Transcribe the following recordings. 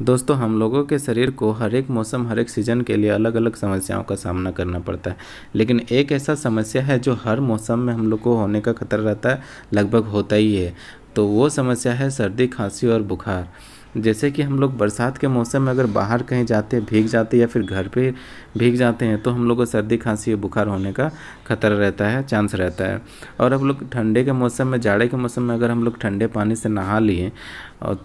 दोस्तों हम लोगों के शरीर को हर एक मौसम हर एक सीज़न के लिए अलग अलग समस्याओं का सामना करना पड़ता है लेकिन एक ऐसा समस्या है जो हर मौसम में हम लोग को होने का खतरा रहता है लगभग होता ही है तो वो समस्या है सर्दी खांसी और बुखार जैसे कि हम लोग बरसात के मौसम में अगर बाहर कहीं जाते भीग जाते या फिर घर पे भीग जाते हैं तो हम लोग को सर्दी खांसी या बुखार होने का खतरा रहता है चांस रहता है और हम लोग ठंडे के मौसम में जाड़े के मौसम में अगर हम लोग ठंडे पानी से नहा लिए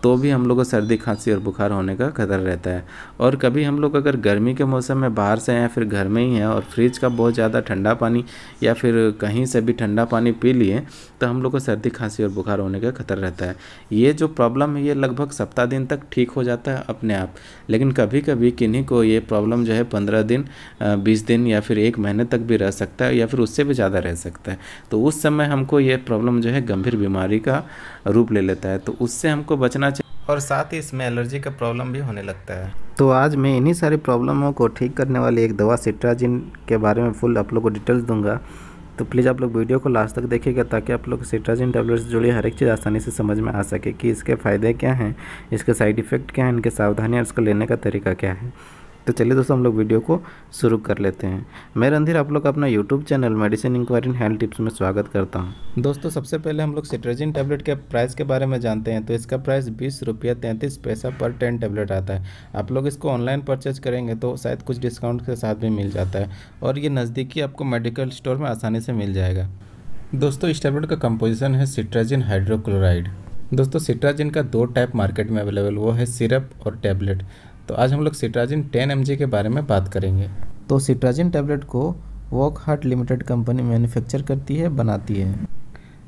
तो भी हम लोग को सर्दी खांसी और बुखार होने का खतरा रहता है और कभी हम लोग अगर गर्मी के मौसम में बाहर से हैं या फिर घर में ही हैं और फ्रिज का बहुत ज़्यादा ठंडा पानी या फिर कहीं से भी ठंडा पानी पी लिए तो हम लोग को सर्दी खांसी और बुखार होने का खतरा रहता है ये जो प्रॉब्लम है ये लगभग सप्ताह दिन दिन तक ठीक हो जाता है अपने आप लेकिन कभी कभी किन्हीं को ये प्रॉब्लम जो है पंद्रह दिन बीस दिन या फिर एक महीने तक भी रह सकता है या फिर उससे भी ज़्यादा रह सकता है तो उस समय हमको ये प्रॉब्लम जो है गंभीर बीमारी का रूप ले लेता है तो उससे हमको बचना चाहिए और साथ ही इसमें एलर्जी का प्रॉब्लम भी होने लगता है तो आज मैं इन्हीं सारी प्रॉब्लमों को ठीक करने वाली एक दवा सिट्राजिन के बारे में फुल आप लोग को डिटेल्स दूंगा तो प्लीज़ आप लोग वीडियो को लास्ट तक देखिएगा ताकि आप लोग सिट्राजिन टैबलेट से जुड़ी हर एक चीज़ आसानी से समझ में आ सके कि इसके फ़ायदे क्या हैं इसके साइड इफ़ेक्ट क्या हैं इनके सावधानियाँ इसको लेने का तरीका क्या है तो चलिए दोस्तों हम लोग वीडियो को शुरू कर लेते हैं मैं रणधीर आप लोग अपना YouTube channel medicine inquiry in health tips में स्वागत करता हूं दोस्तों सबसे पहले हम लोग सिट्रेजिन टैबलेट के प्राइस के बारे में जानते हैं तो इसका प्राइस बीस रुपया तैंतीस पैसा पर टेन टैबलेट आता है आप लोग इसको ऑनलाइन परचेज करेंगे तो शायद कुछ डिस्काउंट के साथ भी मिल जाता है और ये नज़दीकी आपको मेडिकल स्टोर में आसानी से मिल जाएगा दोस्तों इस टैबलेट का कंपोजिशन है सिट्राजिन हाइड्रोक्लोराइड दोस्तों सिट्राजिन का दो टाइप मार्केट में अवेलेबल वो है सिरप और टैबलेट तो आज हम लोग सिट्राजिन टेन एम के बारे में बात करेंगे तो सिट्राजिन टैबलेट को Wockhardt limited company manufacture करती है बनाती है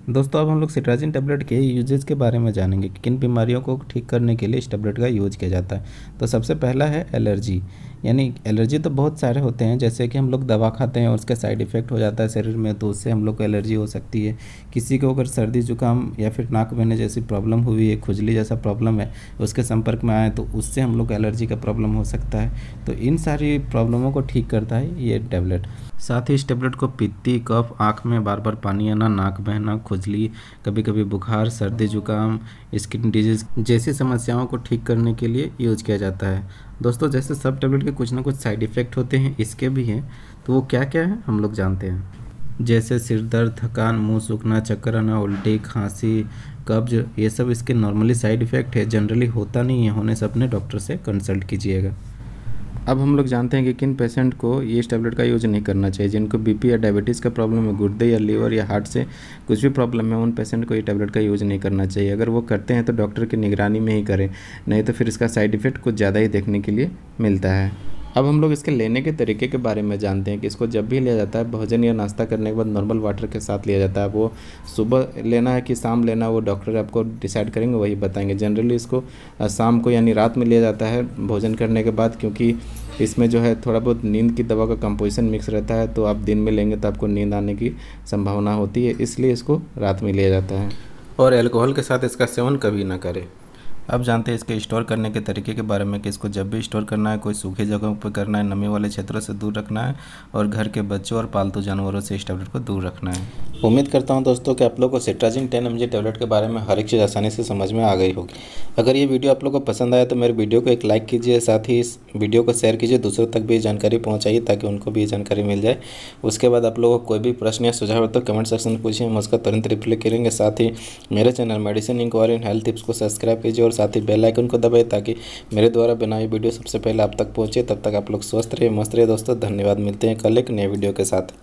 दोस्तों अब हम लोग सिट्राजिन टैबलेट के यूजेज के बारे में जानेंगे कि किन बीमारियों को ठीक करने के लिए इस टैबलेट का यूज किया जाता है तो सबसे पहला है एलर्जी यानी एलर्जी तो बहुत सारे होते हैं जैसे कि हम लोग दवा खाते हैं और उसका साइड इफ़ेक्ट हो जाता है शरीर में तो उससे हम लोग को एलर्जी हो सकती है किसी को अगर सर्दी जुकाम या फिर नाक बहने जैसी प्रॉब्लम हुई है खुजली जैसा प्रॉब्लम है उसके संपर्क में आए तो उससे हम लोग एलर्जी का प्रॉब्लम हो सकता है तो इन सारी प्रॉब्लमों को ठीक करता है ये टैबलेट साथ ही इस टैबलेट को पित्ती कफ आँख में बार बार पानी आना नाक बहना खुजली कभी कभी बुखार सर्दी जुकाम स्किन डिजीज जैसी समस्याओं को ठीक करने के लिए यूज किया जाता है दोस्तों जैसे सब टेबलेट के कुछ ना कुछ साइड इफ़ेक्ट होते हैं इसके भी हैं तो वो क्या क्या है हम लोग जानते हैं जैसे सिर दर्द थकान मुंह सूखना चक्कर आना उल्टी खांसी कब्ज ये सब इसके नॉर्मली साइड इफ़ेक्ट है जनरली होता नहीं है होने से अपने डॉक्टर से कंसल्ट कीजिएगा अब हम लोग जानते हैं कि किन पेशेंट को ये टैबलेट का यूज़ नहीं करना चाहिए जिनको बीपी या डायबिटीज़ का प्रॉब्लम है गुर्दे या लीवर या हार्ट से कुछ भी प्रॉब्लम है उन पेशेंट को ये टैबलेट का यूज़ नहीं करना चाहिए अगर वो करते हैं तो डॉक्टर की निगरानी में ही करें नहीं तो फिर इसका साइड इफ़ेक्ट कुछ ज़्यादा ही देखने के लिए मिलता है अब हम लोग इसके लेने के तरीके के बारे में जानते हैं कि इसको जब भी लिया जाता है भोजन या नाश्ता करने के बाद नॉर्मल वाटर के साथ लिया जाता है वो सुबह लेना है कि शाम लेना है वो डॉक्टर आपको डिसाइड करेंगे वही बताएंगे जनरली इसको शाम को यानी रात में लिया जाता है भोजन करने के बाद क्योंकि इसमें जो है थोड़ा बहुत नींद की दवा का कंपोजिशन मिक्स रहता है तो आप दिन में लेंगे तो आपको नींद आने की संभावना होती है इसलिए इसको रात में लिया जाता है और एल्कोहल के साथ इसका सेवन कभी ना करें अब जानते हैं इसके स्टोर करने के तरीके के बारे में कि इसको जब भी स्टोर करना है कोई सूखे जगहों पर करना है नमी वाले क्षेत्रों से दूर रखना है और घर के बच्चों और पालतू जानवरों से इस टैबलेट को दूर रखना है उम्मीद करता हूं दोस्तों कि आप लोग को सिट्राजिन टेन एम टैबलेट के बारे में हर एक चीज़ आसानी से समझ में आ गई होगी अगर ये वीडियो आप लोग को पसंद आया तो मेरे वीडियो को एक लाइक कीजिए साथ ही इस वीडियो को शेयर कीजिए दूसरों तक भी जानकारी पहुँचाइए ताकि उनको भी ये जानकारी मिल जाए उसके बाद आप लोगों को कोई भी प्रश्न या सुझाव तो कमेंट सेक्शन में पूछिए हम उसका तुरंत रिप्लाई करेंगे साथ ही मेरे channel medicine inquiry health tips को सब्सक्राइब कीजिए और साथ ही बेल आइकन को दबाएं ताकि मेरे द्वारा बनाई वीडियो सबसे पहले आप तक पहुंचे तब तक आप लोग स्वस्थ रहे मस्त रहे दोस्तों धन्यवाद मिलते हैं कल एक नए वीडियो के साथ